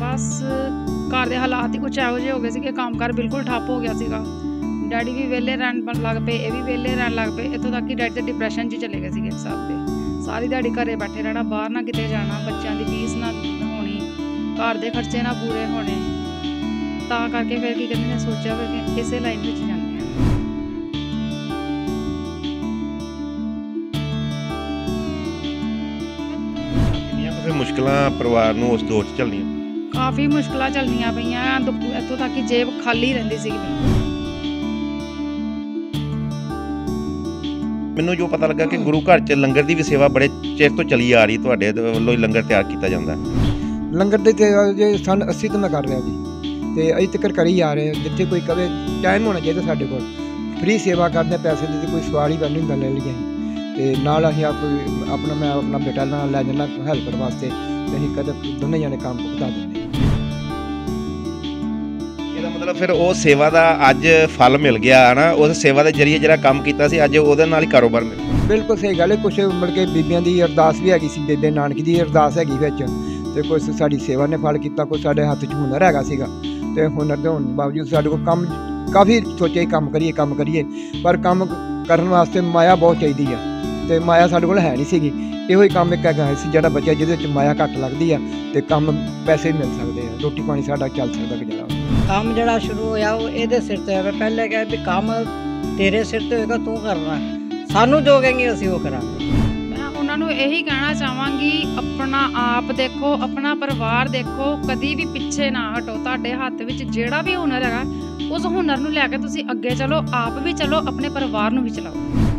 ਬਸ ਘਰ ਦੇ ਹਾਲਾਤ ਹੀ ਕੁਝ ਇਹੋ ਜਿਹੇ ਹੋ ਗਏ ਸੀ ਕਿ ਕੰਮਕਾਰ ਬਿਲਕੁਲ ਠੱਪ ਹੋ ਗਿਆ ਸੀਗਾ ਡੈਡੀ ਵੀ ਵਿਹਲੇ ਰਹਿਣ ਲੱਗ ਪਏ ਇਹ ਵੀ ਵਿਹਲੇ ਰਹਿਣ ਲੱਗ ਪਏ ਇਤੋਂ ਤੱਕ ਕਿ ਡੈਡੀ ਤੇ ਡਿਪਰੈਸ਼ਨ 'ਚ ਚਲੇ ਗਏ ਸੀਗੇ ਸਭ ਦੇ ਸਾਰੀ ਦਿਹਾੜੀ ਘਰੇ ਬੈਠੇ ਰਹਿਣਾ ਬਾਹਰ ਨਾ ਕਿਤੇ ਜਾਣਾ ਬੱਚਿਆਂ ਦੀ ਫੀਸ ਨਾ ਹੋਣੀ ਘਰ ਦੇ ਖਰਚੇ ਨਾ ਪੂਰੇ ਹੋਣੇ ਤਾਂ ਕਰਕੇ ਫਿਰ ਕੀ ਕਹਿੰਦੇ ਨੇ ਸੋਚਿਆ ਕਿ ਇਸੇ ਲਾਈਨ ਵਿੱਚ ਜਾਣਾ ਮੁਸ਼ਕਲਾਂ ਪਰਿਵਾਰ ਨੂੰ ਉਸ ਦੌਰ 'ਚ ਚੱਲਦੀਆਂ ਕਾਫੀ ਮੁਸ਼ਕਲਾਂ ਚੱਲਦੀਆਂ ਪਈਆਂ ਇੱਥੋਂ ਤੱਕ ਕਿ ਜੇਬ ਖਾਲੀ ਰਹਿੰਦੀ ਸੀ ਮੈਨੂੰ ਜੋ ਪਤਾ ਲੱਗਾ ਕਿ ਗੁਰੂ ਘਰ 'ਚ ਲੰਗਰ ਦੀ ਵੀ ਸੇਵਾ ਬੜੇ ਚਿਰ ਤੋਂ ਚੱਲੀ ਆ ਰਹੀ ਤੁਹਾਡੇ ਵੱਲੋਂ ਹੀ ਲੰਗਰ ਤਿਆਰ ਕੀਤਾ ਜਾਂਦਾ ਲੰਗਰ ਦੇ ਤੇ ਜੇ ਸਨ 80 ਤੋਂ ਕਰ ਰਿਹਾ ਜੀ ਤੇ ਅਜੇ ਤੱਕ ਕਰੀ ਆ ਰਹੇ ਜਿੱਥੇ ਕੋਈ ਕਵੇ ਟਾਈਮ ਹੋਣਾ ਚਾਹੀਦਾ ਸਾਡੇ ਕੋਲ ਫ੍ਰੀ ਸੇਵਾ ਕਰਦੇ ਪੈਸੇ ਦੇ ਕੋਈ ਸਵਾਲ ਹੀ ਨਹੀਂ ਹੁੰਦਾ ਲੈ ਲਈ ਤੇ ਨਾਲ ਅਸੀਂ ਆਪ ਆਪਣਾ ਮੈਂ ਆਪਣਾ ਬੇਟਾ ਨਾਲ ਲੈ ਜਾਣਾ ਹੈਲਪਰ ਵਾਸਤੇ ਤੇ ਅਸੀਂ ਕਦੇ ਦੋਨੇ ਜਾਣੇ ਕੰਮ ਕਰਦਾ ਦਿੰਦੇ ਫਿਰ ਉਹ ਸੇਵਾ ਦਾ ਅੱਜ ਫਲ ਮਿਲ ਗਿਆ ਹਨਾ ਉਸ ਸੇਵਾ ਦੇ ਜਰੀਏ ਜਿਹੜਾ ਕੰਮ ਕੀਤਾ ਸੀ ਅੱਜ ਉਹਦੇ ਨਾਲ ਹੀ ਕਾਰੋਬਾਰ ਮਿਲ ਬਿਲਕੁਲ ਸਹੀ ਗੱਲ ਹੈ ਕੁਛ ਮੜ ਕੇ ਬੀਬੀਆਂ ਦੀ ਅਰਦਾਸ ਵੀ ਹੈਗੀ ਸੀ ਬੇਬੇ ਨਾਨਕ ਦੀ ਅਰਦਾਸ ਹੈਗੀ ਵਿੱਚ ਤੇ ਕੁਛ ਸਾਡੀ ਸੇਵਾ ਨੇ ਫਲ ਕੀਤਾ ਕੁਛ ਸਾਡੇ ਹੱਥ 'ਚ ਹੁਨਰ ਹੈਗਾ ਸੀਗਾ ਤੇ ਹੁਨਰ ਦੇ ਹੋਣ ਬਾਵਜੂਦ ਸਾਡੇ ਕੋਲ ਕੰਮ ਕਾਫੀ ਸੋਚੇ ਕੰਮ ਕਰੀਏ ਕੰਮ ਕਰੀਏ ਪਰ ਕੰਮ ਕਰਨ ਵਾਸਤੇ ਮਾਇਆ ਬਹੁਤ ਚਾਹੀਦੀ ਆ ਤੇ ਮਾਇਆ ਸਾਡੇ ਕੋਲ ਹੈ ਨਹੀਂ ਸੀਗੀ ਇਹੋ ਹੀ ਕੰਮ ਇੱਕ ਹੈਗਾ ਸੀ ਜਿਹੜਾ ਬੱਚਾ ਜਿਹਦੇ ਵਿੱਚ ਮਾਇਆ ਘੱਟ ਲੱਗਦੀ ਆ ਤੇ ਕੰਮ ਪੈਸੇ ਮਿਲ ਸਕਦੇ ਆ ਰੋਟੀ ਪਾਣੀ ਸਾਡਾ ਚੱਲ ਸਕਦਾ ਜਿਹੜਾ ਕੰਮ ਜਿਹੜਾ ਸ਼ੁਰੂ ਹੋਇਆ ਉਹ ਇਹਦੇ ਸਿਰ ਤੇ ਹੋਵੇ ਪਹਿਲੇ ਕਹੇ ਵੀ ਕੰਮ ਤੇਰੇ ਸਿਰ ਤੇ ਹੋਏਗਾ ਤੂੰ ਕਰਨਾ ਸਾਨੂੰ ਜੋ ਕਹਿੰਗੇ ਅਸੀਂ ਉਹ ਕਰਾਂਗੇ ਮੈਂ ਉਹਨਾਂ ਨੂੰ ਇਹੀ ਕਹਿਣਾ ਚਾਹਾਂਗੀ ਆਪਣਾ ਆਪ ਦੇਖੋ ਆਪਣਾ ਪਰਿਵਾਰ ਦੇਖੋ ਕਦੀ ਵੀ ਪਿੱਛੇ ਨਾ ਹਟੋ ਤੁਹਾਡੇ ਹੱਥ ਵਿੱਚ ਜਿਹੜਾ ਵੀ ਹੁਨਰ ਹੈਗਾ ਉਸ ਹੁਨਰ ਨੂੰ ਲੈ ਕੇ ਤੁਸੀਂ ਅੱਗੇ ਚਲੋ ਆਪ ਵੀ ਚਲੋ ਆਪਣੇ ਪਰਿਵਾਰ ਨੂੰ ਵੀ ਚਲਾਓ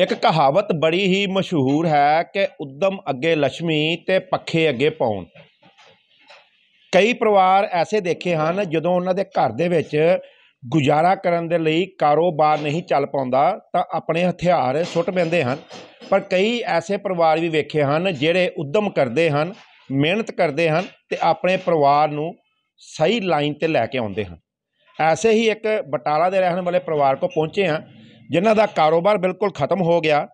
ਇੱਕ ਕਹਾਵਤ ਬੜੀ ਹੀ ਮਸ਼ਹੂਰ ਹੈ ਕਿ ਉਦਮ ਅੱਗੇ ਲక్ష్ਮੀ ਤੇ ਪੱਖੇ ਅੱਗੇ ਪਾਉਣ ਕਈ ਪਰਿਵਾਰ ਐਸੇ ਦੇਖੇ ਹਨ ਜਦੋਂ ਉਹਨਾਂ ਦੇ ਘਰ ਦੇ ਵਿੱਚ ਗੁਜ਼ਾਰਾ ਕਰਨ ਦੇ ਲਈ ਕਾਰੋਬਾਰ ਨਹੀਂ ਚੱਲ ਪਾਉਂਦਾ ਤਾਂ ਆਪਣੇ ਹਥਿਆਰ ਸੁੱਟ ਬੰਦੇ ਹਨ ਪਰ ਕਈ ਐਸੇ ਪਰਿਵਾਰ ਵੀ ਵੇਖੇ ਹਨ ਜਿਹੜੇ ਉਦਮ ਕਰਦੇ ਹਨ ਮਿਹਨਤ ਕਰਦੇ ਹਨ ਤੇ ਆਪਣੇ ਪਰਿਵਾਰ ਨੂੰ ਸਹੀ ਲਾਈਨ ਤੇ ਲੈ ਕੇ ਆਉਂਦੇ ਹਨ ਐਸੇ ਹੀ ਇੱਕ ਬਟਾਲਾ ਦੇ ਰਹਿਣ ਵਾਲੇ ਪਰਿਵਾਰ ਕੋ ਪਹੁੰਚੇ ਹਾਂ ਜਿਨ੍ਹਾਂ ਦਾ ਕਾਰੋਬਾਰ ਬਿਲਕੁਲ ਖਤਮ ਹੋ ਗਿਆ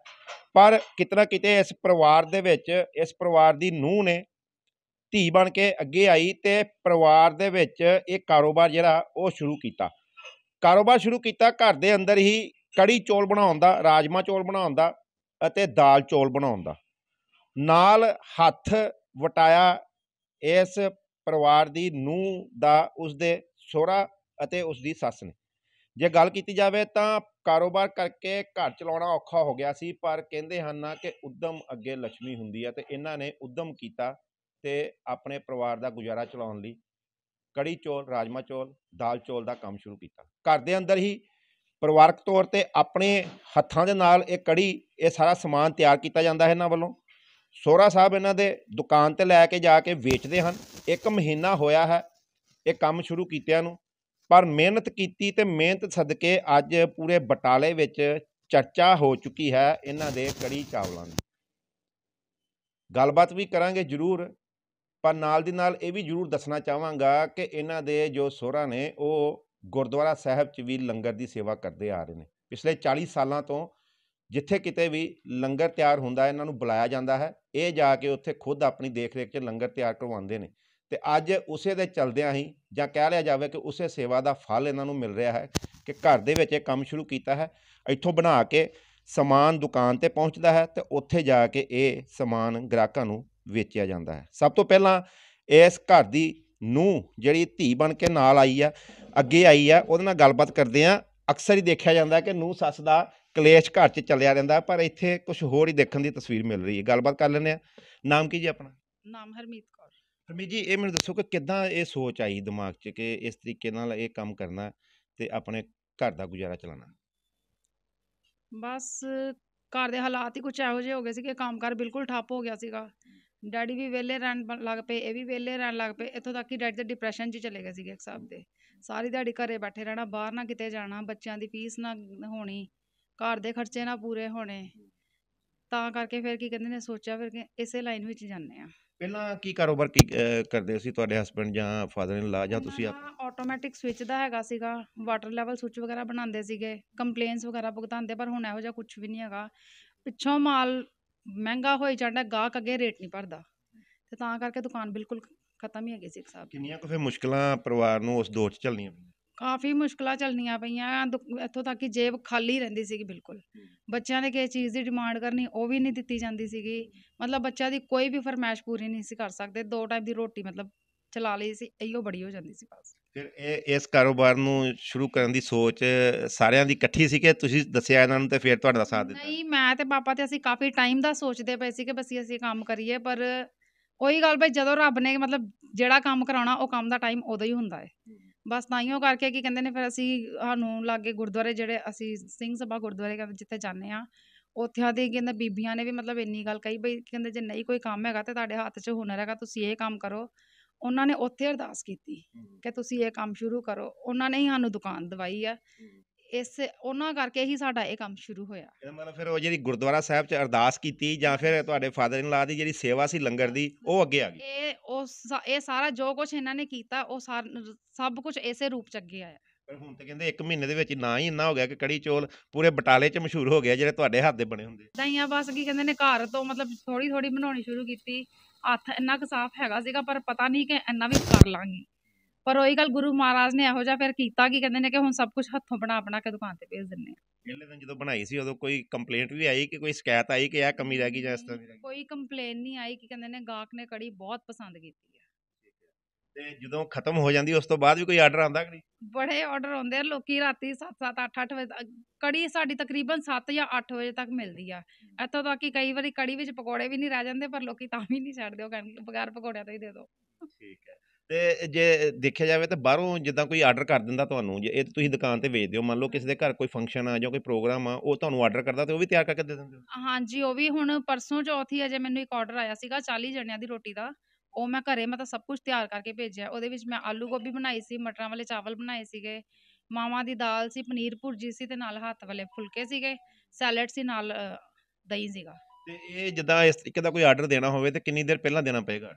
ਪਰ ਕਿਤਨਾ ਕਿਤੇ ਇਸ ਪਰਿਵਾਰ ਦੇ ਵਿੱਚ ਇਸ ਪਰਿਵਾਰ ਦੀ ਨੂੰਹ ਨੇ ਧੀ ਬਣ ਕੇ ਅੱਗੇ ਆਈ ਤੇ ਪਰਿਵਾਰ ਦੇ ਵਿੱਚ ਇਹ ਕਾਰੋਬਾਰ ਜਿਹੜਾ ਉਹ ਸ਼ੁਰੂ ਕੀਤਾ ਕਾਰੋਬਾਰ ਸ਼ੁਰੂ ਕੀਤਾ ਘਰ ਦੇ ਅੰਦਰ ਹੀ ਕੜੀ ਚੋਲ ਬਣਾਉਣ ਦਾ ਰਾਜਮਾ ਚੋਲ ਬਣਾਉਣ ਦਾ ਅਤੇ ਦਾਲ ਚੋਲ ਬਣਾਉਣ ਦਾ ਨਾਲ ਹੱਥ ਵਟਾਇਆ ਇਸ ਪਰਿਵਾਰ ਦੀ ਨੂੰਹ ਦਾ ਉਸਦੇ ਸੋਹਰਾ ਅਤੇ ਉਸਦੀ ਸੱਸ ਨੇ ਜੇ ਗੱਲ ਕੀਤੀ ਜਾਵੇ ਤਾਂ ਕਾਰੋਬਾਰ ਕਰਕੇ ਘਰ ਚਲਾਉਣਾ ਔਖਾ ਹੋ ਗਿਆ ਸੀ ਪਰ ਕਹਿੰਦੇ ਹਨ ਨਾ ਕਿ ਉਦਮ ਅੱਗੇ ਲక్ష్ਮੀ ਹੁੰਦੀ ਹੈ ਤੇ ਇਹਨਾਂ ਨੇ ਉਦਮ ਕੀਤਾ ਤੇ ਆਪਣੇ ਪਰਿਵਾਰ ਦਾ ਗੁਜ਼ਾਰਾ ਚਲਾਉਣ ਲਈ ਕੜੀ ਚੋਲ ਰਾਜਮਾ ਚੋਲ ਦਾਲ ਚੋਲ ਦਾ ਕੰਮ ਸ਼ੁਰੂ ਕੀਤਾ ਘਰ ਦੇ ਅੰਦਰ ਹੀ ਪਰਿਵਾਰਕ ਤੌਰ ਤੇ ਆਪਣੇ ਹੱਥਾਂ ਦੇ ਨਾਲ ਇਹ ਕੜੀ ਇਹ ਸਾਰਾ ਸਮਾਨ ਤਿਆਰ ਕੀਤਾ ਜਾਂਦਾ ਹੈ ਇਹਨਾਂ ਵੱਲੋਂ ਸੋਹਰਾ ਸਾਹਿਬ ਇਹਨਾਂ ਦੇ ਦੁਕਾਨ ਤੇ ਲੈ ਕੇ ਜਾ ਕੇ ਵੇਚਦੇ ਹਨ ਇੱਕ ਮਹੀਨਾ ਹੋਇਆ ਹੈ ਇਹ ਕੰਮ ਸ਼ੁਰੂ ਕੀਤਿਆਂ ਨੂੰ ਪਰ ਮਿਹਨਤ ਕੀਤੀ ਤੇ ਮਿਹਨਤ ਸਦਕੇ ਅੱਜ ਪੂਰੇ ਬਟਾਲੇ ਵਿੱਚ ਚਰਚਾ ਹੋ ਚੁੱਕੀ ਹੈ ਇਹਨਾਂ ਦੇ ਕੜੀ ਚਾਵਲਾਂ ਦੀ ਗੱਲਬਾਤ ਵੀ ਕਰਾਂਗੇ ਜ਼ਰੂਰ ਪਰ ਨਾਲ ਦੀ ਨਾਲ ਇਹ ਵੀ ਜ਼ਰੂਰ ਦੱਸਣਾ ਚਾਹਾਂਗਾ ਕਿ ਇਹਨਾਂ ਦੇ ਜੋ ਸੋਹਰਾ ਨੇ ਉਹ ਗੁਰਦੁਆਰਾ ਸਾਹਿਬ 'ਚ ਵੀ ਲੰਗਰ ਦੀ ਸੇਵਾ ਕਰਦੇ ਆ ਰਹੇ ਨੇ ਪਿਛਲੇ 40 ਸਾਲਾਂ ਤੋਂ ਜਿੱਥੇ ਕਿਤੇ ਵੀ ਲੰਗਰ ਤਿਆਰ ਹੁੰਦਾ ਇਹਨਾਂ ਨੂੰ ਬੁਲਾਇਆ ਜਾਂਦਾ ਹੈ ਇਹ ਜਾ ਕੇ ਉੱਥੇ ਖੁਦ ਆਪਣੀ ਦੇਖ ਰੇਖ 'ਚ ਲੰਗਰ ਤਿਆਰ ਕਰਵਾਉਂਦੇ ਨੇ ਤੇ ਅੱਜ ਉਸੇ ਦੇ ਚਲਦਿਆਂ ਹੀ ਜਾਂ ਕਹਿ ਲਿਆ ਜਾਵੇ ਕਿ ਉਸੇ ਸੇਵਾ ਦਾ ਫਲ ਇਹਨਾਂ ਨੂੰ ਮਿਲ ਰਿਹਾ ਹੈ ਕਿ ਘਰ ਦੇ ਵਿੱਚ ਇਹ ਕੰਮ ਸ਼ੁਰੂ ਕੀਤਾ ਹੈ ਇੱਥੋਂ ਬਣਾ ਕੇ ਸਮਾਨ ਦੁਕਾਨ ਤੇ ਪਹੁੰਚਦਾ ਹੈ ਤੇ ਉੱਥੇ ਜਾ ਕੇ ਇਹ ਸਮਾਨ ਗ੍ਰਾਹਕਾਂ ਨੂੰ ਵੇਚਿਆ ਜਾਂਦਾ ਹੈ ਸਭ ਤੋਂ ਪਹਿਲਾਂ ਇਸ ਘਰ ਦੀ ਨੂੰ ਜਿਹੜੀ ਧੀ ਬਣ ਕੇ ਨਾਲ ਆਈ ਆ ਅੱਗੇ ਆਈ ਆ ਉਹਦੇ ਨਾਲ ਗੱਲਬਾਤ ਕਰਦੇ ਆ ਅਕਸਰ ਹੀ ਦੇਖਿਆ ਜਾਂਦਾ ਕਿ ਨੂੰ ਸੱਸ ਦਾ ਕਲੇਸ਼ ਘਰ 'ਚ ਚੱਲਿਆ ਰਹਿੰਦਾ ਪਰ ਇੱਥੇ ਕੁਝ ਹੋਰ ਹੀ ਦੇਖਣ ਦੀ ਤਸਵੀਰ ਮਿਲ ਰਹੀ ਹੈ ਗੱਲਬਾਤ ਕਰ ਲੈਂਦੇ ਆ ਨਾਮ ਕੀ ਜੀ ਆਪਣਾ ਨਾਮ ਹਰਮੀਤ ਕੌਰ ਹਰਮੀਤ ਜੀ ਇਹ ਮੈਨੂੰ ਦੱਸੋ ਕਿ ਕਿੱਦਾਂ ਇਹ ਸੋਚ ਆਈ ਦਿਮਾਗ 'ਚ ਕਿ ਇਸ ਤਰੀਕੇ ਨਾਲ ਇਹ ਕੰਮ ਕਰਨਾ ਤੇ ਆਪਣੇ ਘਰ ਦਾ ਗੁਜ਼ਾਰਾ ਚਲਾਉਣਾ ਬਸ ਘਰ ਦੇ ਹਾਲਾਤ ਹੀ ਕੁਝ ਇਹੋ ਜਿਹੇ ਹੋ ਗਏ ਸੀ ਕਿ ਕੰਮਕਾਰ ਬਿਲਕੁਲ ਠੱਪ ਹੋ ਗਿਆ ਸੀਗਾ ਡੈਡੀ ਵੀ ਵਿਹਲੇ ਰਹਿਣ ਲੱਗ ਪਏ ਇਹ ਵੀ ਵਿਹਲੇ ਰਹਿਣ ਲੱਗ ਪਏ ਇੱਥੋਂ ਤੱਕ ਕਿ ਡੈਡੀ ਦਾ ਡਿਪਰੈਸ਼ਨ 'ਚ ਚਲੇ ਗਏ ਸੀਗੇ ਇੱਕ ਸਾਹਬ ਦੇ ਸਾਰੀ ਦਿਹਾੜੀ ਘਰੇ ਬੈਠੇ ਰਹਿਣਾ ਬਾਹਰ ਨਾ ਕਿਤੇ ਜਾਣਾ ਬੱਚਿਆਂ ਦੀ ਫੀਸ ਨਾ ਹੋਣੀ ਘਰ ਦੇ ਖਰਚੇ ਨਾ ਪੂਰੇ ਹੋਣੇ ਤਾਂ ਕਰਕੇ ਫਿਰ ਕੀ ਕਹਿੰਦੇ ਨੇ ਸੋਚਿਆ ਫਿਰ ਕਿ ਇਸੇ ਲਾਈਨ ਵਿੱਚ ਜਾਂਦੇ ਆ ਪਹਿਲਾਂ ਕੀ ਕਾਰੋਬਾਰ ਕੀ ਕਰਦੇ ਸੀ ਤੁਹਾਡੇ ਹਸਬੰਡ ਜਾਂ ਫਾਦਰ ਇਨ ਲਾ ਜਾਂ ਤੁਸੀਂ ਆਪ ਆਟੋਮੈਟਿਕ ਸਵਿਚ ਦਾ ਹੈਗਾ ਸੀਗਾ ਵਾਟਰ ਲੈਵਲ ਸਵਿਚ ਵਗੈਰਾ ਬਣਾਉਂਦੇ ਸੀਗੇ ਕੰਪਲੇਨਸ ਵਗੈਰਾ ਭੁਗਤਾਨਦੇ ਪਰ ਹੁਣ ਇਹੋ ਜਿਹਾ ਕੁਝ ਵੀ ਨਹੀਂ ਹੈਗਾ ਪਿੱਛੋਂ ਮਾਲ ਮਹਿੰਗਾ ਹੋਈ ਜਾਂਦਾ ਗਾਹਕ ਅੱਗੇ ਰੇਟ ਨਹੀਂ ਭਰਦਾ ਤੇ ਤਾਂ ਕਰਕੇ ਦੁਕਾਨ ਬਿਲਕੁਲ ਖਤਮ ਹੀ ਹੈਗੀ ਸੀ ਇੱਕ ਕਿੰਨੀਆਂ ਕੁ ਫੇ ਮੁਸ਼ਕਲਾਂ ਪਰਿਵਾਰ ਨੂੰ ਉਸ ਦੌਰ 'ਚ ਚੱਲਣੀਆਂ ਪਈਆਂ ਕਾਫੀ ਮੁਸ਼ਕਲਾਂ ਚੱਲਣੀਆਂ ਪਈਆਂ ਇੱਥੋਂ ਤੱਕ ਕਿ ਜੇਬ ਖਾਲੀ ਰਹਿੰਦੀ ਸੀਗੀ ਬਿਲਕੁਲ ਬੱਚਿਆਂ ਨੇ ਕਿਸੇ ਚੀਜ਼ ਦੀ ਡਿਮਾਂਡ ਕਰਨੀ ਉਹ ਵੀ ਨਹੀਂ ਦਿੱਤੀ ਜਾਂਦੀ ਸੀਗੀ ਮਤਲਬ ਬੱਚਾ ਦੀ ਕੋਈ ਵੀ ਫਰਮਾਇਸ਼ ਪੂਰੀ ਨਹੀਂ ਸੀ ਕਰ ਸਕਦੇ ਦੋ ਟਾਈਮ ਦੀ ਰੋਟੀ ਮਤਲਬ ਚਲਾ ਲਈ ਸੀ ਇਹੋ ਬੜੀ ਹੋ ਜਾਂਦੀ ਸੀ ਬਸ ਫਿਰ ਇਹ ਇਸ ਕਾਰੋਬਾਰ ਨੂੰ ਸ਼ੁਰੂ ਕਰਨ ਦੀ ਸੋਚ ਸਾਰਿਆਂ ਦੀ ਇਕੱਠੀ ਸੀ ਕਿ ਤੁਸੀਂ ਦੱਸਿਆ ਇਹਨਾਂ ਨੂੰ ਤੇ ਫਿਰ ਤੁਹਾਡਾ ਸਾਥ ਦਿੱਤਾ ਨਹੀਂ ਮੈਂ ਤੇ ਪਾਪਾ ਤੇ ਅਸੀਂ ਕਾਫੀ ਟਾਈਮ ਦਾ ਸੋਚਦੇ ਪਏ ਸੀ ਕਿ ਬਸ ਅਸੀਂ ਕੰਮ ਕਰੀਏ ਪਰ ਉਹੀ ਗੱਲ ਬਈ ਜਦੋਂ ਰੱਬ ਨੇ ਮਤਲਬ ਜਿਹੜਾ ਕੰਮ ਕਰਾਉਣਾ ਉਹ ਕੰਮ ਦਾ ਟਾਈਮ ਉਦੋਂ ਹੀ ਹੁੰਦਾ ਹੈ ਬਸ ਤਾਂਹੀਓ ਕਰਕੇ ਕੀ ਕਹਿੰਦੇ ਨੇ ਫਿਰ ਅਸੀਂ ਸਾਨੂੰ ਲਾਗੇ ਗੁਰਦੁਆਰੇ ਜਿਹੜੇ ਅਸੀਂ ਸਿੰਘ ਸਭਾ ਗੁਰਦੁਆਰੇ ਕਹਿੰਦੇ ਜਿੱਥੇ ਜਾਂਦੇ ਆ ਆ ਦੇ ਕਹਿੰਦਾ ਬੀਬੀਆਂ ਨੇ ਵੀ ਮਤਲਬ ਇੰਨੀ ਗੱਲ ਕਹੀ ਬਈ ਕਹਿੰਦੇ ਜੇ ਨਹੀਂ ਕੋਈ ਕੰਮ ਹੈਗਾ ਤੇ ਤੁਹਾਡੇ ਹੱਥ 'ਚ ਹੁਨਰ ਹੈਗਾ ਤੁਸੀਂ ਇਹ ਕੰਮ ਕਰੋ ਉਹਨਾਂ ਨੇ ਉੱਥੇ ਅਰਦਾਸ ਕੀਤੀ ਕਿ ਤੁਸੀਂ ਇਹ ਕੰਮ ਸ਼ੁਰੂ ਕਰੋ ਉਹਨਾਂ ਨੇ ਹੀ ਸਾਨੂੰ ਦੁਕਾਨ ਦਵਾਈ ਆ ਇਸ ਉਹਨਾਂ ਕਰਕੇ ਹੀ ਸਾਡਾ ਇਹ ਕੰਮ ਸ਼ੁਰੂ ਹੋਇਆ ਇਹਦਾ ਮਤਲਬ ਫਿਰ ਉਹ ਜਿਹੜੀ ਗੁਰਦੁਆਰਾ ਸਾਹਿਬ 'ਚ ਅਰਦਾਸ ਕੀਤੀ ਜਾਂ ਫਿਰ ਤੁਹਾਡੇ ਫਾਦਰ ਇਨ ਲਾ ਦੀ ਜਿਹੜੀ ਸੇਵਾ ਸੀ ਲੰਗਰ ਦੀ ਉਹ ਅੱਗੇ ਆ ਗਈ ਇਹ ਉਹ ਇਹ ਸਾਰਾ ਜੋ ਕੁਝ ਇਹਨਾਂ ਨੇ ਕੀਤਾ ਉਹ ਸਾਰ- ਸਭ ਕੁਝ ਇਸੇ ਰੂਪ ਚ ਅੱਗੇ ਆਇਆ ਪਰ ਹੁਣ ਤੇ ਕਹਿੰਦੇ 1 ਮਹੀਨੇ ਦੇ ਵਿੱਚ ਨਾ ਹੀ ਇੰਨਾ ਹੋ ਗਿਆ ਕਿ ਕੜੀ ਚੋਲ ਪੂਰੇ ਬਟਾਲੇ 'ਚ ਮਸ਼ਹੂਰ ਹੋ ਗਿਆ ਜਿਹੜੇ ਤੁਹਾਡੇ ਹੱਥ ਦੇ ਬਣੇ ਹੁੰਦੇ ਏਦਾਂ ਆ ਬਸ ਕੀ ਕਹਿੰਦੇ ਨੇ ਘਰ ਤੋਂ ਮਤਲਬ ਥੋੜੀ ਥੋੜੀ ਬਣਾਉਣੀ ਸ਼ੁਰੂ ਕੀਤੀ ਹੱਥ ਇੰਨਾ ਕੁ ਸਾਫ਼ ਹੈਗਾ ਸੀਗਾ ਪਰ ਪਤਾ ਨਹੀਂ ਕਿ ਇੰਨਾ ਵੀ ਕਰ ਲਾਂਗੇ ਪਰ ਉਹੀ ਗੱਲ ਗੁਰੂ ਮਹਾਰਾਜ ਨੇ ਇਹੋ ਜਿਹਾ ਫਿਰ ਕੀਤਾ ਕਿ ਕਹਿੰਦੇ ਨੇ ਕਿ ਹੁਣ ਸਭ ਕੁਝ ਹੱਥੋਂ ਬਣਾ ਬਣਾ ਕੇ ਦੁਕਾਨ ਤੇ ਭੇਜ ਦਿੰਨੇ ਆ ਪਹਿਲੇ ਦਿਨ ਜਦੋਂ ਬਣਾਈ ਸੀ ਉਦੋਂ ਕੋਈ ਕੰਪਲੇਂਟ ਵੀ ਆਈ ਕਿ ਕੋਈ ਸ਼ਿਕਾਇਤ ਆਈ ਕਿ ਇਹ ਕਮੀ ਰਹਿ ਗਈ ਜਾਂ ਇਸ ਤਰ੍ਹਾਂ ਦੀ ਰਹਿ ਗਈ ਕੋਈ ਕੰਪਲੇਨ ਨਹੀਂ ਆਈ ਕਿ ਕਹਿੰਦੇ ਨੇ ਗਾਹਕ ਨੇ ਕੜੀ ਬਹੁਤ ਪਸੰਦ ਕੀਤੀ ਹੈ ਤੇ ਜਦੋਂ ਖਤਮ ਹੋ ਜਾਂਦੀ ਉਸ ਤੋਂ ਬਾਅਦ ਵੀ ਕੋਈ ਆਰਡਰ ਆਉਂਦਾ ਕੜੀ ਬੜੇ ਆਰਡਰ ਆਉਂਦੇ ਆ ਲੋਕੀ ਰਾਤੀ 7-7 8-8 ਵਜੇ ਕੜੀ ਸਾਡੀ ਤਕਰੀਬਨ 7 ਜਾਂ 8 ਵਜੇ ਤੱਕ ਮਿਲਦੀ ਆ ਇੱਥੋਂ ਤੱਕ ਕਿ ਕਈ ਵਾਰੀ ਕੜੀ ਵਿੱਚ ਪਕੌੜੇ ਵੀ ਨਹੀਂ ਰਹਿ ਜਾਂਦੇ ਪਰ ਲੋਕੀ ਤਾਂ ਵੀ ਨਹੀਂ ਛੱਡਦੇ ਉਹ ਕਹਿੰਦੇ ਬਗਾਰ ਪਕੌੜਿਆਂ ਤੋਂ ਹੀ ਦੇ ਦਿਓ ਤੇ ਜੇ ਦੇਖਿਆ ਜਾਵੇ ਤਾਂ ਬਾਹਰੋਂ ਜਿੱਦਾਂ ਕੋਈ ਆਰਡਰ ਕਰ ਦਿੰਦਾ ਤੁਹਾਨੂੰ ਜੇ ਇਹ ਤੁਸੀਂ ਦੁਕਾਨ ਤੇ ਵੇਚਦੇ ਹੋ ਮੰਨ ਲਓ ਕਿਸੇ ਦੇ ਘਰ ਕੋਈ ਫੰਕਸ਼ਨ ਆ ਜਾਂ ਕੋਈ ਪ੍ਰੋਗਰਾਮ ਆ ਉਹ ਤੁਹਾਨੂੰ ਆਰਡਰ ਕਰਦਾ ਤੇ ਉਹ ਵੀ ਤਿਆਰ ਕਰਕੇ ਦੇ ਦਿੰਦੇ ਹੋ ਹਾਂਜੀ ਉਹ ਵੀ ਹੁਣ ਪਰਸੋਂ ਚੌਥੀ ਅਜੇ ਮੈਨੂੰ ਇੱਕ ਆਰਡਰ ਆਇਆ ਸੀਗਾ 40 ਜਣਿਆਂ ਦੀ ਰੋਟੀ ਦਾ ਉਹ ਮੈਂ ਘਰੇ ਮੈਂ ਤਾਂ ਸਭ ਕੁਝ ਤਿਆਰ ਕਰਕੇ ਭੇਜਿਆ ਉਹਦੇ ਵਿੱਚ ਮੈਂ ਆਲੂ ਗੋਭੀ ਬਣਾਈ ਸੀ ਮਟਰਾਂ ਵਾਲੇ ਚਾਵਲ ਬਣਾਏ ਸੀਗੇ ਮਾਵਾਂ ਦੀ ਦਾਲ ਸੀ ਪਨੀਰ ਭੁਰਜੀ ਸੀ ਤੇ ਨਾਲ ਹੱਥ ਵਾਲੇ ਫੁਲਕੇ ਸੀਗੇ ਸੈਲਡ ਸੀ ਨਾਲ ਦਹੀਂ ਸੀਗਾ ਤੇ ਇਹ ਜਿੱਦਾਂ ਇਸ ਤਰੀਕੇ ਦਾ ਕੋਈ ਆਰਡਰ ਦੇਣਾ ਹੋਵੇ ਤੇ ਕਿੰਨੀ ਦੇਰ ਪਹਿਲਾਂ ਦੇਣਾ ਪਏਗਾ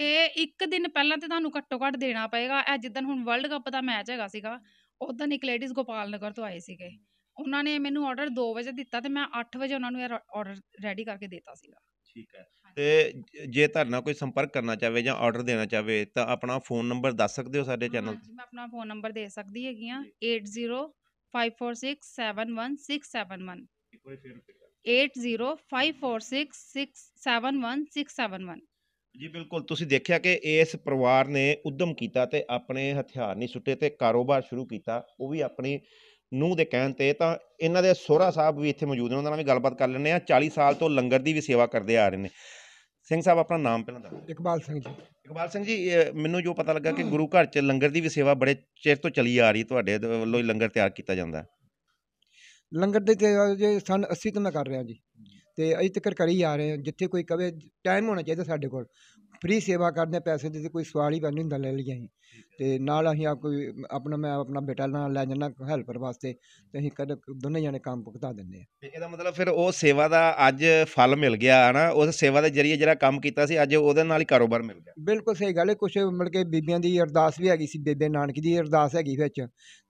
ਇਹ ਇੱਕ ਦਿਨ ਪਹਿਲਾਂ ਤੇ ਤੁਹਾਨੂੰ ਘੱਟੋ-ਘੱਟ ਦੇਣਾ ਪਏਗਾ, ਇਹ ਜਿੱਦਣ ਹੁਣ ਵਰਲਡ ਕੱਪ ਦਾ ਮੈਚ ਹੈਗਾ ਸੀਗਾ, ਉੱਦਣ ਇੱਕ ਲੇਡੀਜ਼ ਗੋਪਾਲ ਨਗਰ ਤੋਂ ਆਏ ਸੀਗੇ। ਉਹਨਾਂ ਨੇ ਮੈਨੂੰ ਆਰਡਰ 2 ਵਜੇ ਦਿੱਤਾ ਤੇ ਮੈਂ 8 ਵਜੇ ਉਹਨਾਂ ਨੂੰ ਆਰਡਰ ਰੈਡੀ ਕਰਕੇ ਦਿੱਤਾ ਸੀਗਾ। ਠੀਕ ਹੈ ਤੇ ਜੇ ਤੁਹਾਡੇ ਨਾਲ ਕੋਈ ਸੰਪਰਕ ਕਰਨਾ ਚਾਹਵੇ ਜਾਂ ਆਰਡਰ ਦੇਣਾ ਚਾਹਵੇ ਤਾਂ ਆਪਣਾ ਫ਼ੋਨ ਨੰਬਰ ਦੱਸ ਸਕਦੇ ਹੋ ਸਾਡੇ ਚੈਨਲ ਤੇ? ਮੈਂ ਆਪਣਾ ਫ਼ੋਨ ਨੰਬਰ ਦੇ ਸਕਦੀ ਹੈਗੀ ਆ ਜੀ। 8054671671 80546671671 ਜੀ ਬਿਲਕੁਲ ਤੁਸੀਂ ਦੇਖਿਆ ਕਿ ਇਸ ਪਰਿਵਾਰ ਨੇ ਉਦਮ ਕੀਤਾ ਤੇ ਆਪਣੇ ਹਥਿਆਰ ਨਹੀਂ ਸੁੱਟੇ ਤੇ ਕਾਰੋਬਾਰ ਸ਼ੁਰੂ ਕੀਤਾ ਉਹ ਵੀ ਆਪਣੀ ਨੂੰ ਦੇ ਕਹਿਣ ਤੇ ਤਾਂ ਇਹਨਾਂ ਦੇ ਸੋਹਰਾ ਸਾਹਿਬ ਵੀ ਇੱਥੇ ਮੌਜੂਦ ਨੇ ਉਹਨਾਂ ਨਾਲ ਵੀ ਗੱਲਬਾਤ ਕਰ ਲੈਣੇ ਆ 40 ਸਾਲ ਤੋਂ ਲੰਗਰ ਦੀ ਵੀ ਸੇਵਾ ਕਰਦੇ ਆ ਰਹੇ ਨੇ ਸਿੰਘ ਸਾਹਿਬ ਆਪਣਾ ਨਾਮ ਪਹਿਲਾਂ ਦੱਸੋ ਇਕਬਾਲ ਸਿੰਘ ਜੀ ਇਕਬਾਲ ਸਿੰਘ ਜੀ ਮੈਨੂੰ ਜੋ ਪਤਾ ਲੱਗਾ ਕਿ ਗੁਰੂ ਘਰ 'ਚ ਲੰਗਰ ਦੀ ਵੀ ਸੇਵਾ ਬੜੇ ਚਿਰ ਤੋਂ ਚੱਲੀ ਆ ਰਹੀ ਤੁਹਾਡੇ ਵੱਲੋਂ ਹੀ ਲੰਗਰ ਤਿਆਰ ਕੀਤਾ ਜਾਂਦਾ ਲੰਗਰ ਦੇ ਜੇ ਸਨ 80 ਤੋਂ ਮੈਂ ਕਰ ਰਿਹਾ ਜੀ ਅਤੇ ਅਜੇ ਤੱਕ ਕਰੀ ਜਾ ਰਹੇ ਹਾਂ ਜਿੱਥੇ ਕੋਈ ਕਹੇ ਟਾਈਮ ਹੋਣਾ ਚਾਹੀਦਾ ਸਾਡੇ ਕੋਲ ਫ੍ਰੀ ਸੇਵਾ ਕਰਦੇ ਪੈਸੇ ਦੇ ਕੋਈ ਸਵਾਲ ਹੀ ਬਣ ਨਹੀਂ ਹੁੰਦਾ ਲੈ ਲਈ ਜਾਈ ਤੇ ਨਾਲ ਅਸੀਂ ਆਪ ਕੋਈ ਆਪਣਾ ਮੈਂ ਆਪਣਾ ਬੇਟਾ ਨਾਲ ਲੈ ਜਾਣਾ ਹੈਲਪਰ ਵਾਸਤੇ ਤੇ ਅਸੀਂ ਕਦੇ ਦੋਨੇ ਜਾਣੇ ਕੰਮ ਪੁਕਤਾ ਦਿੰਦੇ ਆ ਤੇ ਇਹਦਾ ਮਤਲਬ ਫਿਰ ਉਹ ਸੇਵਾ ਦਾ ਅੱਜ ਫਲ ਮਿਲ ਗਿਆ ਹਨਾ ਉਸ ਸੇਵਾ ਦੇ ਜਰੀਏ ਜਿਹੜਾ ਕੰਮ ਕੀਤਾ ਸੀ ਅੱਜ ਉਹਦੇ ਨਾਲ ਹੀ ਕਾਰੋਬਾਰ ਮਿਲ ਗਿਆ ਬਿਲਕੁਲ ਸਹੀ ਗੱਲ ਹੈ ਕੁਝ ਮਿਲ ਕੇ ਬੀਬੀਆਂ ਦੀ ਅਰਦਾਸ ਵੀ ਹੈਗੀ ਸੀ ਬੇਬੇ ਨਾਨਕ ਦੀ ਅਰਦਾਸ ਹੈਗੀ ਵਿੱਚ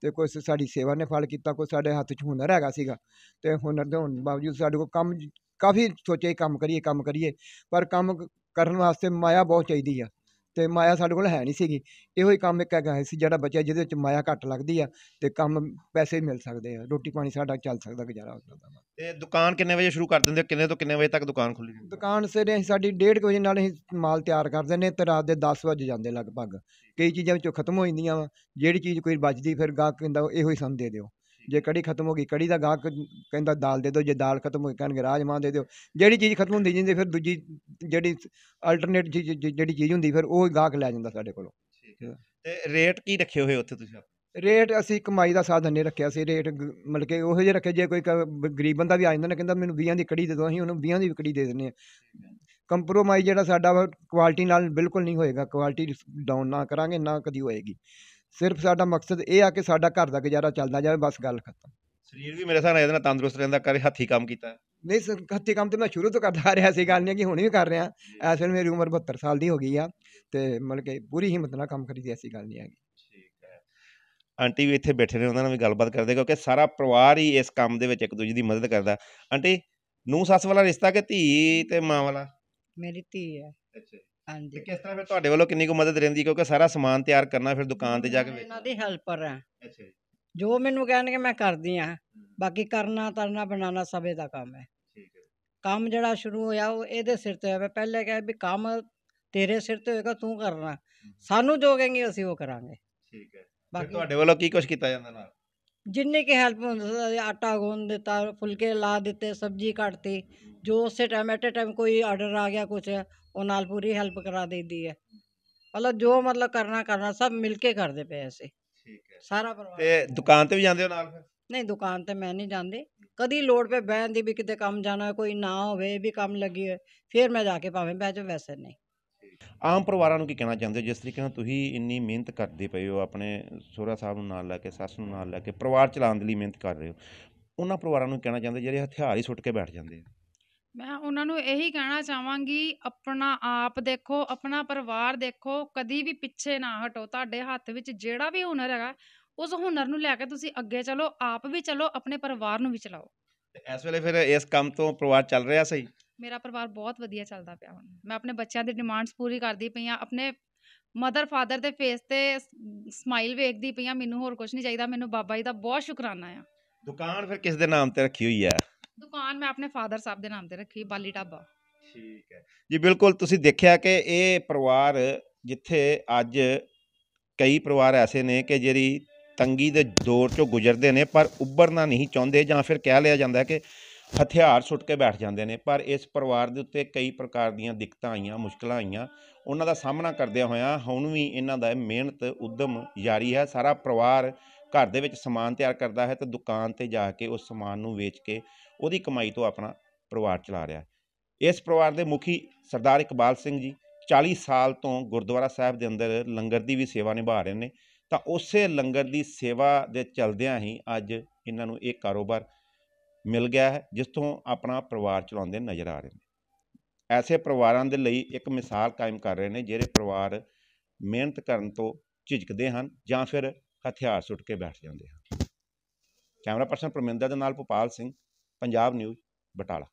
ਤੇ ਕੁਝ ਸਾਡੀ ਸੇਵਾ ਨੇ ਫਲ ਕੀਤਾ ਕੁਝ ਸਾਡੇ ਹੱਥ 'ਚ ਹੁਨਰ ਹੈਗਾ ਸੀਗਾ ਤੇ ਹੁਨਰ ਦੇ ਹੋਣ ਬਾਵਜੂਦ ਸਾਡੇ ਕੋਲ ਕੰਮ ਕਾਫੀ ਸੋਚੇ ਕੰਮ ਕਰੀਏ ਕੰਮ ਕਰੀਏ ਪਰ ਕੰਮ ਕਰਨ ਵਾਸਤੇ ਮਾਇਆ ਬਹੁਤ ਚਾਹੀਦੀ ਆ ਤੇ ਮਾਇਆ ਸਾਡੇ ਕੋਲ ਹੈ ਨਹੀਂ ਸੀਗੀ ਇਹੋ ਹੀ ਕੰਮ ਇੱਕ ਹੈਗਾ ਸੀ ਜਿਹੜਾ ਬਚਿਆ ਜਿਹਦੇ ਵਿੱਚ ਮਾਇਆ ਘੱਟ ਲੱਗਦੀ ਆ ਤੇ ਕੰਮ ਪੈਸੇ ਮਿਲ ਸਕਦੇ ਆ ਰੋਟੀ ਪਾਣੀ ਸਾਡਾ ਚੱਲ ਸਕਦਾ ਗੁਜ਼ਾਰਾ ਹੋ ਸਕਦਾ ਤੇ ਦੁਕਾਨ ਕਿੰਨੇ ਵਜੇ ਸ਼ੁਰੂ ਕਰ ਦਿੰਦੇ ਕਿੰਨੇ ਤੋਂ ਕਿੰਨੇ ਵਜੇ ਤੱਕ ਦੁਕਾਨ ਖੁੱਲੀ ਹੁੰਦੀ ਦੁਕਾਨ ਸਵੇਰੇ ਅਸੀਂ ਸਾਡੀ 1:30 ਵਜੇ ਨਾਲ ਅਸੀਂ ਮਾਲ ਤਿਆਰ ਕਰ ਦਿੰਨੇ ਤੇ ਰਾਤ ਦੇ 10 ਵਜੇ ਜਾਂਦੇ ਲਗਭਗ ਕਈ ਚੀਜ਼ਾਂ ਵਿੱਚੋਂ ਖਤਮ ਹੋ ਜਾਂਦੀਆਂ ਵਾ ਜਿਹੜੀ ਚੀਜ਼ ਕੋਈ ਬਚਦੀ ਫਿਰ ਗਾਹਕ ਕਹਿੰਦਾ ਇਹੋ ਹੀ ਸਾਨੂੰ ਦੇ ਦਿਓ ਜੇ ਕੜੀ ਖਤਮ ਹੋ ਗਈ ਕੜੀ ਦਾ ਗਾਹ ਕਹਿੰਦਾ ਦਾਲ ਦੇ ਦਿਓ ਜੇ ਦਾਲ ਖਤਮ ਹੋ ਗਈ ਕਹਿਣਗੇ ਰਾਜਮਾਂਹ ਦੇ ਦਿਓ ਜਿਹੜੀ ਚੀਜ਼ ਖਤਮ ਹੁੰਦੀ ਜਿੰਦੇ ਫਿਰ ਦੂਜੀ ਜਿਹੜੀ ਅਲਟਰਨੇਟ ਜਿਹੜੀ ਚੀਜ਼ ਹੁੰਦੀ ਫਿਰ ਉਹ ਗਾਹ ਲੈ ਜਾਂਦਾ ਸਾਡੇ ਕੋਲੋਂ ਤੇ ਰੇਟ ਕੀ ਰੱਖੇ ਹੋਏ ਉੱਥੇ ਤੁਸੀਂ ਰੇਟ ਅਸੀਂ ਕਮਾਈ ਦਾ ਸਾਧਨ ਨਹੀਂ ਰੱਖਿਆ ਸੀ ਰੇਟ ਮਤਲਬ ਕਿ ਉਹੋ ਜਿਹਾ ਰੱਖੇ ਜੇ ਕੋਈ ਗਰੀਬ ਬੰਦਾ ਵੀ ਆ ਜਾਂਦਾ ਨਾ ਕਹਿੰਦਾ ਮੈਨੂੰ 20 ਦੀ ਕੜੀ ਦੇ ਦਿਓ ਅਸੀਂ ਉਹਨੂੰ 20 ਦੀ ਕੜੀ ਦੇ ਦਿੰਨੇ ਆ ਕੰਪਰੋਮਾਈਜ਼ ਜਿਹੜਾ ਸਾਡਾ ਕੁਆਲਿਟੀ ਨਾਲ ਬਿਲਕੁਲ ਨਹੀਂ ਹੋਏਗਾ ਕੁਆਲਿਟੀ ਡਾਊਨ ਨਾ ਕਰਾਂਗੇ ਨਾ ਕਦੀ ਹੋਏਗੀ ਸਿਰਫ ਸਾਡਾ ਮਕਸਦ ਇਹ ਆ ਕਿ ਸਾਡਾ ਘਰ ਦਾ ਗੁਜ਼ਾਰਾ ਚੱਲਦਾ ਜਾਵੇ ਬਸ ਗੱਲ ਖਤਮ ਸਰੀਰ ਵੀ ਮੇਰੇ ਸਾਹ ਨਾਲ ਇਹਦੇ ਨਾਲ ਤੰਦਰੁਸਤ ਰਹਿੰਦਾ ਕਰੇ ਹੱਥੀ ਕੰਮ ਕੀਤਾ ਨਹੀਂ ਸਰ ਹੱਥੀ ਕੰਮ ਤੇ ਮੈਂ ਸ਼ੁਰੂ ਤੋਂ ਕਰਦਾ ਆ ਰਿਹਾ ਸੀ ਗੱਲ ਨਹੀਂ ਕਿ ਹੁਣ ਵੀ ਕਰ ਰਿਹਾ ਐਸ ਵੇਲੇ ਮੇਰੀ ਉਮਰ 72 ਸਾਲ ਦੀ ਹੋ ਗਈ ਆ ਤੇ ਮਤਲਬ ਕਿ ਪੂਰੀ ਹਿੰਮਤ ਨਾਲ ਕੰਮ ਕਰੀ ਦੀ ਐਸੀ ਗੱਲ ਨਹੀਂ ਹੈਗੀ ਠੀਕ ਹੈ ਆਂਟੀ ਵੀ ਇੱਥੇ ਬੈਠੇ ਨੇ ਉਹਨਾਂ ਨਾਲ ਵੀ ਗੱਲਬਾਤ ਕਰਦੇ ਕਿਉਂਕਿ ਸਾਰਾ ਪਰਿਵਾਰ ਹੀ ਇਸ ਕੰਮ ਦੇ ਵਿੱਚ ਇੱਕ ਦੂਜੇ ਦੀ ਮਦਦ ਕਰਦਾ ਆਂਟੀ ਨੂੰ ਸੱਸ ਵਾਲਾ ਰਿਸ਼ਤਾ ਕਿ ਧੀ ਤੇ ਮਾਂ ਵਾਲਾ ਮੇਰੀ ਧੀ ਹੈ ਅੱਛਾ ਹਾਂਜੀ ਕਿਸ ਤਰ੍ਹਾਂ ਫਿਰ ਤੁਹਾਡੇ ਵੱਲੋਂ ਕਿੰਨੀ ਕੁ ਮਦਦ ਰਹਿੰਦੀ ਕਿਉਂਕਿ ਸਾਰਾ ਸਮਾਨ ਤਿਆਰ ਕਰਨਾ ਫਿਰ ਦੁਕਾਨ ਤੇ ਜਾ ਕੇ ਵੇਚ- ਇਹਨਾਂ ਦੇ ਹੈਲਪਰ ਆ ਅੱਛਾ ਜੀ ਜੋ ਮੈਨੂੰ ਕਹਿਣਗੇ ਮੈਂ ਕਰਦੀ ਆ ਬਾਕੀ ਕਰਨਾ ਤਰਨਾ ਬਣਾਉਣਾ ਸਭੇ ਦਾ ਕੰਮ ਹੈ ਠੀਕ ਹੈ ਕੰਮ ਜਿਹੜਾ ਸ਼ੁਰੂ ਹੋਇਆ ਉਹ ਇਹਦੇ ਸਿਰ ਤੇ ਹੋਇਆ ਪਹਿਲੇ ਕਹੇ ਵੀ ਕੰਮ ਤੇਰੇ ਸਿਰ ਤੇ ਹੋਏਗਾ ਤੂੰ ਕਰਨਾ ਸਾਨੂੰ ਜੋ ਕਹਿੰਗੇ ਅਸੀਂ ਉਹ ਕਰਾਂਗੇ ਠੀਕ ਹੈ ਫਿਰ ਬਾਕੀ ਤੁਹਾਡੇ ਵੱਲੋਂ ਕੀ ਕੁਝ ਕੀਤਾ ਜਾਂਦਾ ਨਾਲ ਜਿੰਨੇ ਕਿ ਹੈਲਪ ਹੁੰਦੇ ਆਟਾ ਗੁੰਨ ਦਿੱਤਾ ਫੁਲਕੇ ਲਾ ਦਿੱਤੇ ਸਬਜ਼ੀ ਕੱਟਤੀ ਜੋ ਉਸੇ ਟਾਈਮ ਐਟ ਟਾਈਮ ਕੋਈ ਆਰਡਰ ਆ ਗਿਆ ਕੁਝ ਉਹ ਨਾਲ ਪੂਰੀ ਹੈਲਪ ਕਰਾ ਦਿੰਦੀ ਹੈ ਮਤਲਬ ਜੋ ਮਤਲਬ ਕਰਨਾ ਕਰਨਾ ਸਭ ਮਿਲ ਕੇ ਕਰਦੇ ਪਏ ਅਸੀਂ ਠੀਕ ਹੈ ਸਾਰਾ ਪਰਿਵਾਰ ਤੇ ਦੁਕਾਨ ਤੇ ਵੀ ਜਾਂਦੇ ਹੋ ਨਾਲ ਫਿਰ ਨਹੀਂ ਦੁਕਾਨ ਤੇ ਮੈਂ ਨਹੀਂ ਜਾਂਦੀ ਕਦੀ ਲੋੜ ਪੇ ਬਹਿਣ ਦੀ ਵੀ ਕਿਤੇ ਕੰਮ ਜਾਣਾ ਕੋਈ ਨਾ ਹੋਵੇ ਵੀ ਕੰਮ ਲੱਗੀ ਹੋਏ ਫਿਰ ਮੈਂ ਜਾ ਕੇ ਭਾਵੇਂ ਬੈਠ ਜਾ ਵੈਸੇ ਨਹੀਂ ਆਮ ਪਰਿਵਾਰਾਂ ਨੂੰ ਕੀ ਕਹਿਣਾ ਚਾਹੁੰਦੇ ਹੋ ਜਿਸ ਤਰੀਕੇ ਨਾਲ ਤੁਸੀਂ ਇੰਨੀ ਮਿਹਨਤ ਕਰਦੇ ਪਏ ਹੋ ਆਪਣੇ ਸੋਹਰਾ ਸਾਹਿਬ ਨੂੰ ਨਾਲ ਲੈ ਕੇ ਸੱਸ ਨੂੰ ਨਾਲ ਲੈ ਕੇ ਪਰਿਵਾਰ ਚਲਾਉਣ ਦੇ ਲਈ ਮਿਹਨਤ ਕਰ ਰਹੇ ਹੋ ਉਹਨਾਂ ਪਰਿਵਾਰਾਂ ਨੂੰ ਕਹਿਣਾ ਚਾਹੁੰਦੇ ਜਿਹੜੇ ਹਥਿਆਰ ਹੀ ਸੁੱਟ ਕੇ ਬੈਠ ਜਾਂਦੇ ਆ ਮੈਂ ਉਹਨਾਂ ਨੂੰ ਇਹੀ ਕਹਿਣਾ ਚਾਹਾਂਗੀ, ਆਪਣਾ ਆਪ ਦੇਖੋ, ਆਪਣਾ ਪਰਿਵਾਰ ਦੇਖੋ, ਕਦੀ ਵੀ ਪਿੱਛੇ ਨਾ ਹਟੋ। ਤੁਹਾਡੇ ਹੱਥ ਵਿੱਚ ਜਿਹੜਾ ਵੀ ਹੁਨਰ ਹੈਗਾ, ਉਸ ਹੁਨਰ ਨੂੰ ਲੈ ਕੇ ਤੁਸੀਂ ਅੱਗੇ ਚਲੋ, ਆਪ ਵੀ ਚਲੋ, ਆਪਣੇ ਪਰਿਵਾਰ ਨੂੰ ਵੀ ਚਲਾਓ। ਤੇ ਇਸ ਵੇਲੇ ਫਿਰ ਇਸ ਕੰਮ ਤੋਂ ਪਰਿਵਾਰ ਚੱਲ ਰਿਹਾ ਸਹੀ? ਮੇਰਾ ਪਰਿਵਾਰ ਬਹੁਤ ਵਧੀਆ ਚੱਲਦਾ ਪਿਆ ਹੁਣ। ਮੈਂ ਆਪਣੇ ਬੱਚਿਆਂ ਦੀ ਡਿਮਾਂਡਸ ਪੂਰੀ ਕਰਦੀ ਪਈ ਆ ਆਪਣੇ ਮਦਰ-ਫਾਦਰ ਦੇ ਫੇਸ ਤੇ ਸਮਾਈਲ ਵੇਖਦੀ ਪਈ ਆ ਮੈਨੂੰ ਹੋਰ ਕੁਝ ਨਹੀਂ ਚਾਹੀਦਾ, ਮੈਨੂੰ ਬਾਬਾ ਜੀ ਦਾ ਬਹੁਤ ਸ਼ੁਕਰਾਨਾ ਆ। ਦੁਕਾਨ ਫਿਰ ਕਿਸ ਦੇ ਨਾਮ ਤੇ ਰੱਖੀ ਹੋਈ ਆ ਦੁਕਾਨ ਮੈਂ ਆਪਣੇ ਫਾਦਰ ਸਾਹਿਬ ਦੇ ਨਾਮ ਤੇ ਰੱਖੀ ਬਾਲੀ ਢਾਬਾ ਠੀਕ ਹੈ ਜੀ ਬਿਲਕੁਲ ਤੁਸੀਂ ਦੇਖਿਆ ਕਿ ਇਹ ਪਰਿਵਾਰ ਜਿੱਥੇ ਅੱਜ ਕਈ ਪਰਿਵਾਰ ਐਸੇ ਨੇ ਕਿ ਜਿਹੜੀ ਤੰਗੀ ਦੇ ਦੌਰ ਚੋਂ ਗੁਜ਼ਰਦੇ ਨੇ ਪਰ ਉੱਭਰਨਾ ਨਹੀਂ ਚਾਹੁੰਦੇ ਜਾਂ ਫਿਰ ਕਹਿ ਲਿਆ ਜਾਂਦਾ ਕਿ ਹਥਿਆਰ ਸੁੱਟ ਕੇ ਬੈਠ ਜਾਂਦੇ ਨੇ ਪਰ ਇਸ ਪਰਿਵਾਰ ਦੇ ਉੱਤੇ ਕਈ ਪ੍ਰਕਾਰ ਦੀਆਂ ਦਿੱਕਤਾਂ ਆਈਆਂ ਮੁਸ਼ਕਲਾਂ ਆਈਆਂ ਉਹਨਾਂ ਦਾ ਸਾਹਮਣਾ ਕਰਦਿਆਂ ਹੋਇਆਂ ਹੁਣ ਵੀ ਇਹਨਾਂ ਦਾ ਮਿਹਨਤ ਉਦਮ ਜਾਰੀ ਹੈ ਸਾਰਾ ਪਰਿਵਾਰ ਘਰ ਦੇ ਵਿੱਚ ਸਮਾਨ ਤਿਆਰ ਕਰਦਾ ਹੈ ਤੇ ਦੁਕਾਨ ਤੇ ਜਾ ਕੇ ਉਸ ਸਮਾਨ ਨੂੰ ਵੇਚ ਕੇ ਉਹਦੀ ਕਮਾਈ ਤੋਂ ਆਪਣਾ ਪਰਿਵਾਰ ਚਲਾ ਰਿਹਾ ਇਸ ਪਰਿਵਾਰ ਦੇ ਮੁਖੀ ਸਰਦਾਰ ਇਕਬਾਲ ਸਿੰਘ ਜੀ 40 ਸਾਲ ਤੋਂ ਗੁਰਦੁਆਰਾ ਸਾਹਿਬ ਦੇ ਅੰਦਰ ਲੰਗਰ ਦੀ ਵੀ ਸੇਵਾ ਨਿਭਾ ਰਹੇ ਨੇ ਤਾਂ ਉਸੇ ਲੰਗਰ ਦੀ ਸੇਵਾ ਦੇ ਚਲਦਿਆਂ ਹੀ ਅੱਜ ਇਹਨਾਂ ਨੂੰ ਇਹ ਕਾਰੋਬਾਰ ਮਿਲ ਗਿਆ ਹੈ ਜਿਸ ਤੋਂ ਆਪਣਾ ਪਰਿਵਾਰ ਚਲਾਉਂਦੇ ਨਜ਼ਰ ਆ ਰਹੇ ਨੇ ਐਸੇ ਪਰਿਵਾਰਾਂ ਦੇ ਲਈ ਇੱਕ ਮਿਸਾਲ ਕਾਇਮ ਕਰ ਰਹੇ ਨੇ ਜਿਹੜੇ ਪਰਿਵਾਰ ਮਿਹਨਤ ਕਰਨ ਤੋਂ ਝਿਜਕਦੇ ਹਨ ਜਾਂ ਫਿਰ ਹਥਿਆਰ ਸੁੱਟ ਕੇ ਬੈਠ ਜਾਂਦੇ ਹਨ ਕੈਮਰਾ ਪਰਸਨ ਪਰਮਿੰਦਰ ਦੇ ਨਾਲ ਭੋਪਾਲ ਸਿੰਘ ਪੰਜਾਬ ਨਿਊਜ਼ ਬਟਾਲਾ